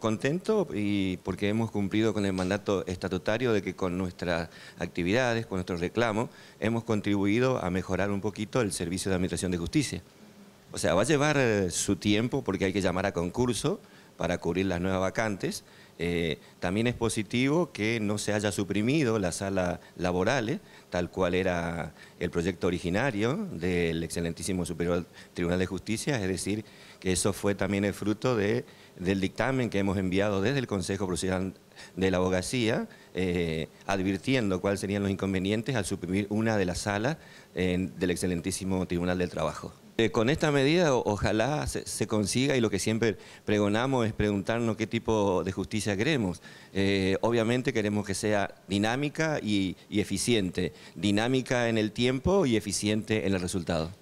Contento y porque hemos cumplido con el mandato estatutario de que con nuestras actividades, con nuestros reclamos, hemos contribuido a mejorar un poquito el servicio de administración de justicia. O sea, va a llevar eh, su tiempo porque hay que llamar a concurso, para cubrir las nuevas vacantes. Eh, también es positivo que no se haya suprimido la sala laboral, eh, tal cual era el proyecto originario del excelentísimo Superior Tribunal de Justicia, es decir, que eso fue también el fruto del dictamen que hemos enviado desde el Consejo Procedional de la Abogacía, eh, advirtiendo cuáles serían los inconvenientes al suprimir una de las salas del excelentísimo Tribunal del Trabajo. Eh, con esta medida ojalá se, consiga y lo que siempre pregonamos es preguntarnos qué tipo de justicia queremos. Eh, obviamente queremos que sea dinámica y eficiente, dinámica en el tiempo y eficiente en el resultado.